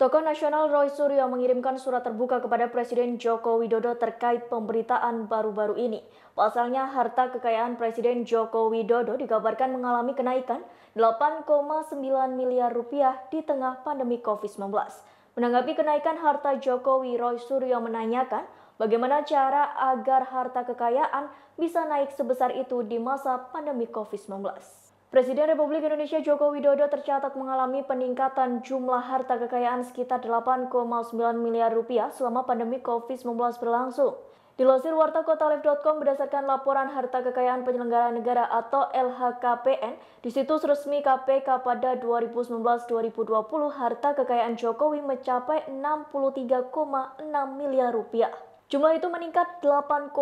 Tokoh nasional Roy Suryo mengirimkan surat terbuka kepada Presiden Joko Widodo terkait pemberitaan baru-baru ini. Pasalnya, harta kekayaan Presiden Joko Widodo dikabarkan mengalami kenaikan 8,9 miliar rupiah di tengah pandemi COVID-19. Menanggapi kenaikan harta Jokowi, Roy Suryo menanyakan bagaimana cara agar harta kekayaan bisa naik sebesar itu di masa pandemi COVID-19. Presiden Republik Indonesia Joko Widodo tercatat mengalami peningkatan jumlah harta kekayaan sekitar 8,9 miliar rupiah selama pandemi COVID-19 berlangsung. Dilansir warta kotalif.com berdasarkan laporan harta kekayaan penyelenggara negara atau LHKPN di situs resmi KPK pada 2019-2020 harta kekayaan Jokowi mencapai 63,6 miliar rupiah. Jumlah itu meningkat 8,89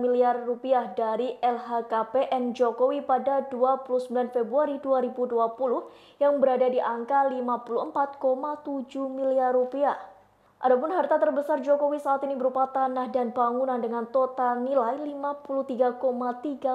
miliar rupiah dari LHKPN Jokowi pada 29 Februari 2020 yang berada di angka 54,7 miliar rupiah. Adapun harta terbesar Jokowi saat ini berupa tanah dan bangunan dengan total nilai 53,3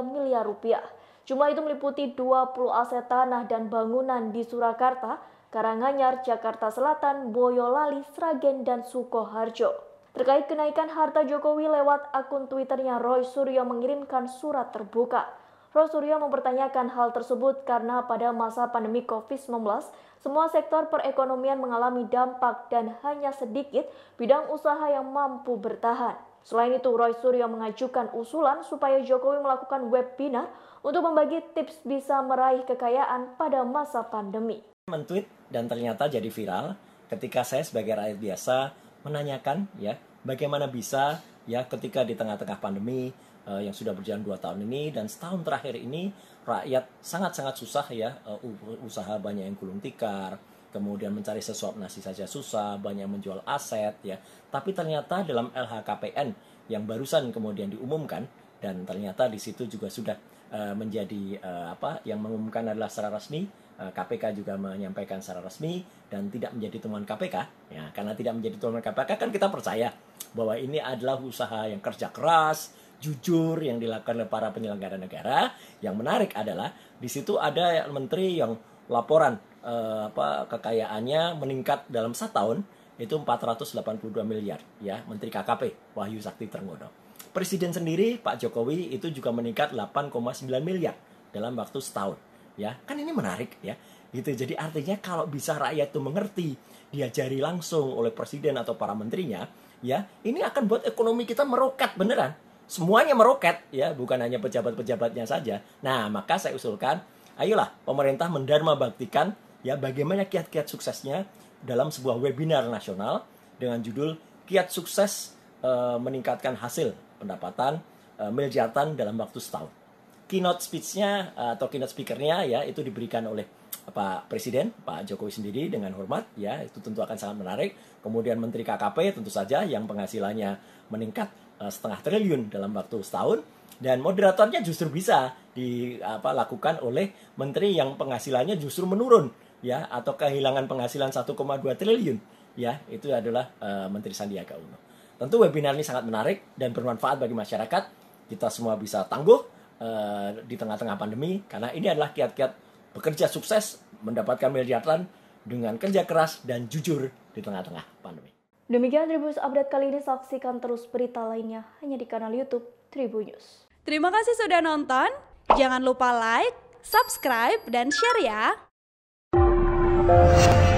miliar rupiah. Jumlah itu meliputi 20 aset tanah dan bangunan di Surakarta, Karanganyar, Jakarta Selatan, Boyolali, Sragen, dan Sukoharjo. Terkait kenaikan harta Jokowi lewat akun Twitternya, Roy Suryo mengirimkan surat terbuka. Roy Suryo mempertanyakan hal tersebut karena pada masa pandemi COVID-19, semua sektor perekonomian mengalami dampak dan hanya sedikit bidang usaha yang mampu bertahan. Selain itu, Roy Suryo mengajukan usulan supaya Jokowi melakukan webinar untuk membagi tips bisa meraih kekayaan pada masa pandemi. Mentweet dan ternyata jadi viral ketika saya sebagai rakyat biasa menanyakan ya bagaimana bisa ya ketika di tengah-tengah pandemi uh, yang sudah berjalan dua tahun ini dan setahun terakhir ini rakyat sangat-sangat susah ya uh, usaha banyak yang gulung tikar kemudian mencari sesuap nasi saja susah banyak menjual aset ya tapi ternyata dalam LHKPN yang barusan kemudian diumumkan dan ternyata di situ juga sudah uh, menjadi uh, apa yang mengumumkan adalah secara resmi KPK juga menyampaikan secara resmi dan tidak menjadi temuan KPK ya karena tidak menjadi temuan KPK kan kita percaya bahwa ini adalah usaha yang kerja keras, jujur yang dilakukan oleh para penyelenggara negara. Yang menarik adalah di situ ada menteri yang laporan eh, apa kekayaannya meningkat dalam satu tahun itu 482 miliar ya Menteri KKP Wahyu Sakti Trenggono. Presiden sendiri Pak Jokowi itu juga meningkat 8,9 miliar dalam waktu setahun ya. Kan ini menarik ya. itu Jadi artinya kalau bisa rakyat itu mengerti, diajari langsung oleh presiden atau para menterinya, ya ini akan buat ekonomi kita meroket beneran semuanya meroket ya bukan hanya pejabat-pejabatnya saja nah maka saya usulkan ayolah pemerintah mendarma baktikan ya bagaimana kiat-kiat suksesnya dalam sebuah webinar nasional dengan judul kiat sukses e, meningkatkan hasil pendapatan e, eh, miliaran dalam waktu setahun keynote speech-nya atau keynote speakernya ya itu diberikan oleh Pak Presiden, Pak Jokowi sendiri dengan hormat, ya itu tentu akan sangat menarik. Kemudian Menteri KKP tentu saja yang penghasilannya meningkat uh, setengah triliun dalam waktu setahun dan moderatornya justru bisa dilakukan oleh menteri yang penghasilannya justru menurun ya atau kehilangan penghasilan 1,2 triliun ya itu adalah uh, Menteri Sandiaga Uno. Tentu webinar ini sangat menarik dan bermanfaat bagi masyarakat. Kita semua bisa tangguh uh, di tengah-tengah pandemi karena ini adalah kiat-kiat bekerja sukses mendapatkan miliaran dengan kerja keras dan jujur di tengah-tengah pandemi. Demikian Tribunnews Update kali ini saksikan terus berita lainnya hanya di kanal YouTube Tribun News. Terima kasih sudah nonton. Jangan lupa like, subscribe, dan share ya.